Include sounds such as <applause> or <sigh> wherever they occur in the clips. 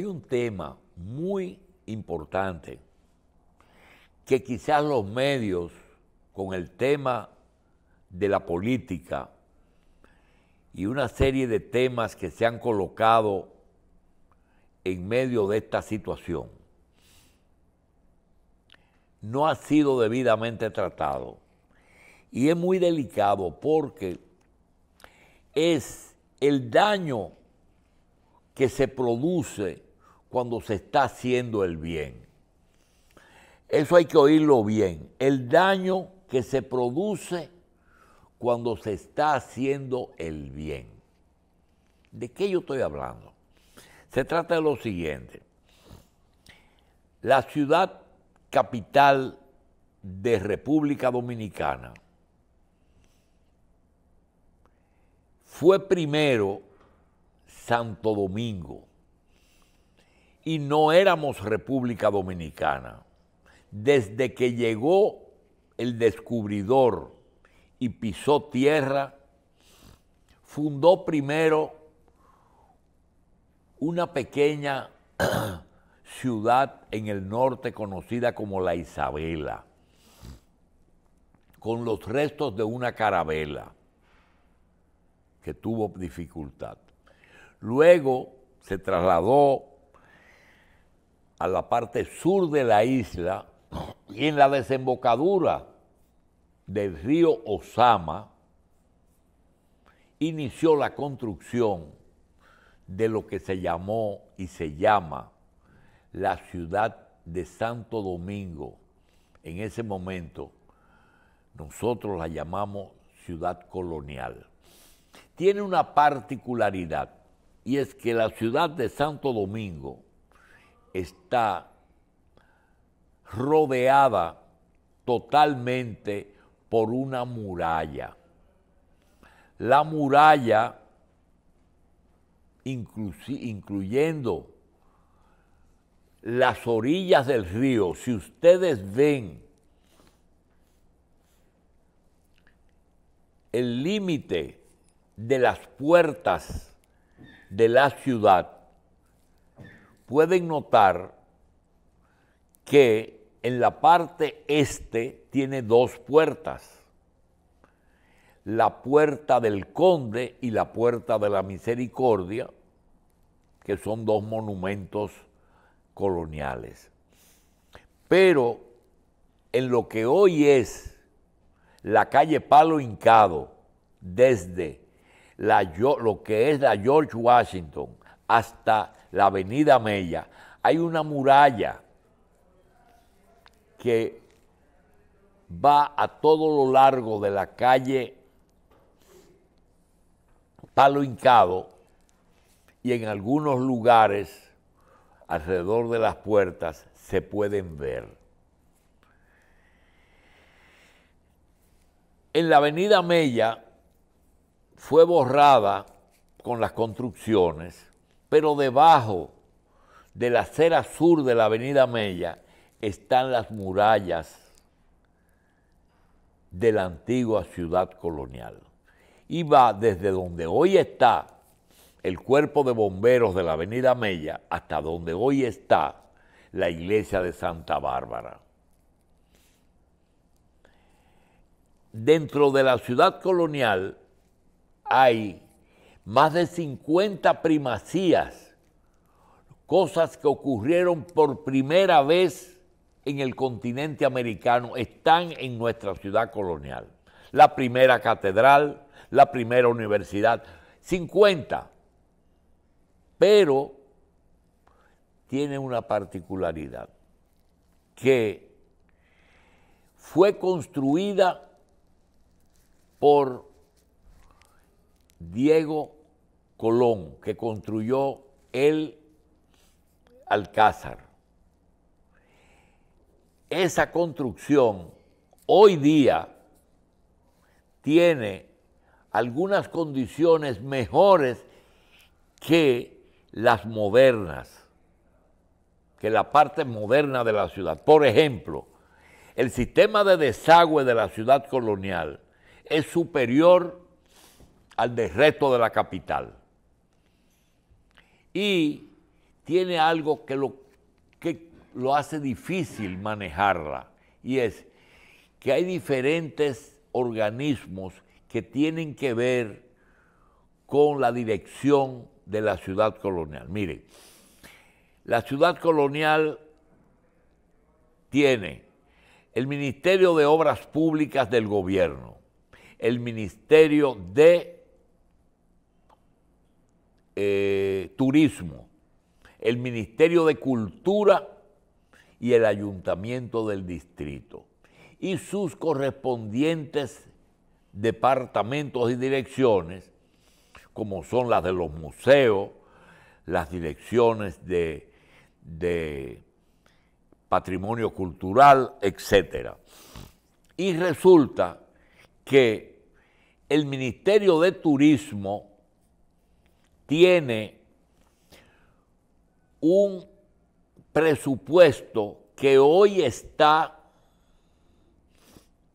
Hay un tema muy importante que quizás los medios con el tema de la política y una serie de temas que se han colocado en medio de esta situación no ha sido debidamente tratado. Y es muy delicado porque es el daño que se produce cuando se está haciendo el bien. Eso hay que oírlo bien. El daño que se produce cuando se está haciendo el bien. ¿De qué yo estoy hablando? Se trata de lo siguiente. La ciudad capital de República Dominicana fue primero Santo Domingo y no éramos República Dominicana. Desde que llegó el descubridor y pisó tierra, fundó primero una pequeña <clears throat> ciudad en el norte conocida como La Isabela, con los restos de una carabela que tuvo dificultad. Luego se trasladó a la parte sur de la isla y en la desembocadura del río Osama inició la construcción de lo que se llamó y se llama la ciudad de Santo Domingo. En ese momento nosotros la llamamos ciudad colonial. Tiene una particularidad y es que la ciudad de Santo Domingo está rodeada totalmente por una muralla. La muralla, incluyendo las orillas del río, si ustedes ven el límite de las puertas de la ciudad, pueden notar que en la parte este tiene dos puertas, la puerta del conde y la puerta de la misericordia, que son dos monumentos coloniales. Pero en lo que hoy es la calle Palo Hincado, desde la, lo que es la George Washington hasta la avenida Mella, hay una muralla que va a todo lo largo de la calle Palo Hincado y en algunos lugares alrededor de las puertas se pueden ver. En la avenida Mella fue borrada con las construcciones pero debajo de la acera sur de la avenida Mella están las murallas de la antigua ciudad colonial. Y va desde donde hoy está el cuerpo de bomberos de la avenida Mella hasta donde hoy está la iglesia de Santa Bárbara. Dentro de la ciudad colonial hay más de 50 primacías, cosas que ocurrieron por primera vez en el continente americano, están en nuestra ciudad colonial. La primera catedral, la primera universidad, 50. Pero tiene una particularidad, que fue construida por Diego Colón, que construyó el Alcázar. Esa construcción hoy día tiene algunas condiciones mejores que las modernas, que la parte moderna de la ciudad. Por ejemplo, el sistema de desagüe de la ciudad colonial es superior al del resto de la capital y tiene algo que lo, que lo hace difícil manejarla, y es que hay diferentes organismos que tienen que ver con la dirección de la ciudad colonial. Mire, la ciudad colonial tiene el Ministerio de Obras Públicas del Gobierno, el Ministerio de eh, turismo, el Ministerio de Cultura y el Ayuntamiento del Distrito y sus correspondientes departamentos y direcciones, como son las de los museos, las direcciones de, de patrimonio cultural, etc. Y resulta que el Ministerio de Turismo tiene un presupuesto que hoy está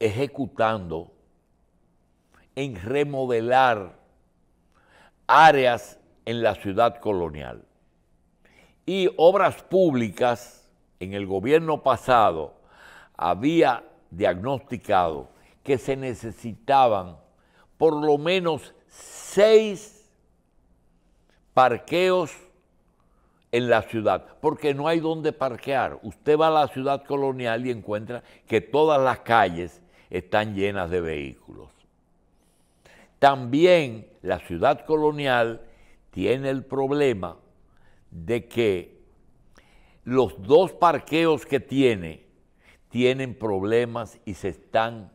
ejecutando en remodelar áreas en la ciudad colonial. Y obras públicas en el gobierno pasado había diagnosticado que se necesitaban por lo menos seis parqueos en la ciudad, porque no hay donde parquear. Usted va a la ciudad colonial y encuentra que todas las calles están llenas de vehículos. También la ciudad colonial tiene el problema de que los dos parqueos que tiene tienen problemas y se están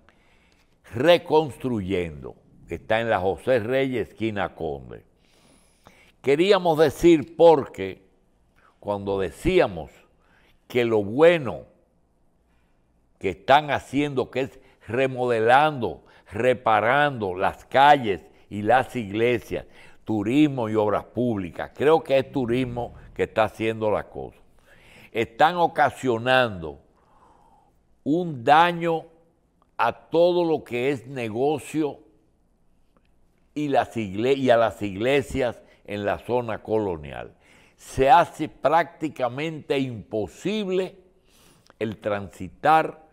reconstruyendo. Está en la José Reyes, esquina Conde. Queríamos decir porque cuando decíamos que lo bueno que están haciendo, que es remodelando, reparando las calles y las iglesias, turismo y obras públicas, creo que es turismo que está haciendo la cosa, están ocasionando un daño a todo lo que es negocio y, y a las iglesias en la zona colonial. Se hace prácticamente imposible el transitar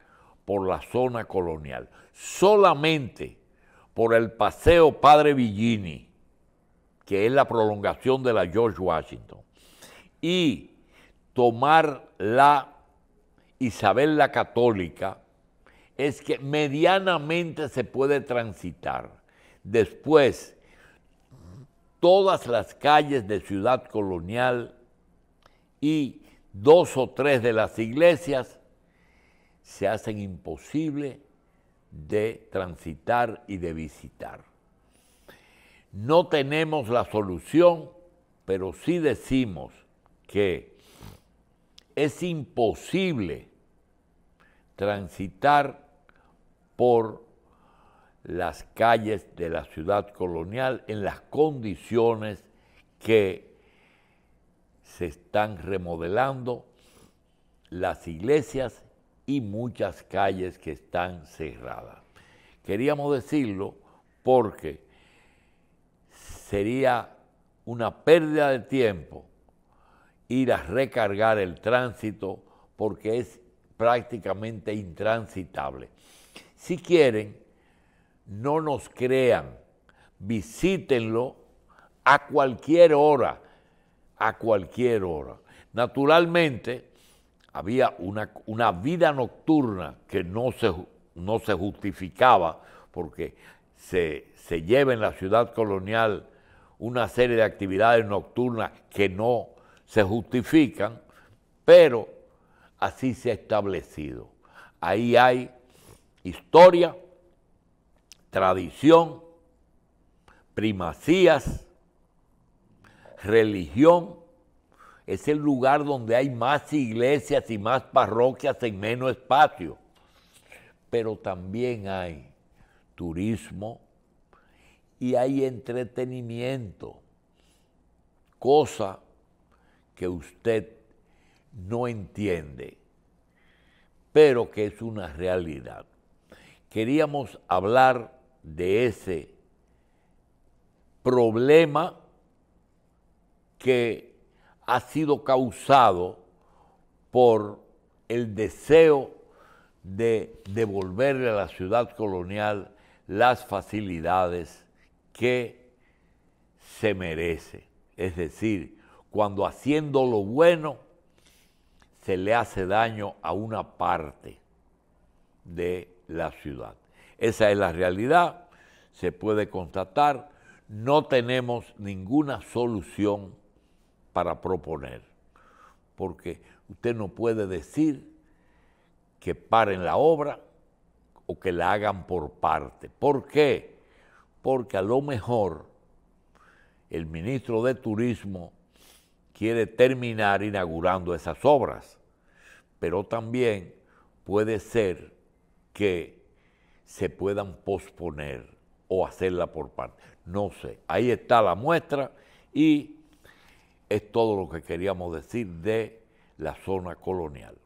por la zona colonial. Solamente por el paseo Padre Villini, que es la prolongación de la George Washington, y tomar la Isabel la Católica, es que medianamente se puede transitar. Después, todas las calles de Ciudad Colonial y dos o tres de las iglesias se hacen imposible de transitar y de visitar. No tenemos la solución, pero sí decimos que es imposible transitar por las calles de la ciudad colonial en las condiciones que se están remodelando las iglesias y muchas calles que están cerradas. Queríamos decirlo porque sería una pérdida de tiempo ir a recargar el tránsito porque es prácticamente intransitable. Si quieren, no nos crean, visítenlo a cualquier hora, a cualquier hora. Naturalmente, había una, vida nocturna que no se, no se justificaba porque se, se lleva en la ciudad colonial una serie de actividades nocturnas que no se justifican, pero así se ha establecido. Ahí hay historia, tradición, primacías, religión. Es el lugar donde hay más iglesias y más parroquias en menos espacio. Pero también hay turismo y hay entretenimiento, cosa que usted no entiende, pero que es una realidad. Queríamos hablar de ese problema que ha sido causado por el deseo de devolverle a la ciudad colonial las facilidades que se merece. Es decir, cuando haciendo lo bueno se le hace daño a una parte de la ciudad. Esa es la realidad, se puede constatar, no tenemos ninguna solución para proponer, porque usted no puede decir que paren la obra o que la hagan por parte. ¿Por qué? Porque a lo mejor el ministro de Turismo quiere terminar inaugurando esas obras, pero también puede ser que se puedan posponer o hacerla por parte. No sé, ahí está la muestra y es todo lo que queríamos decir de la zona colonial.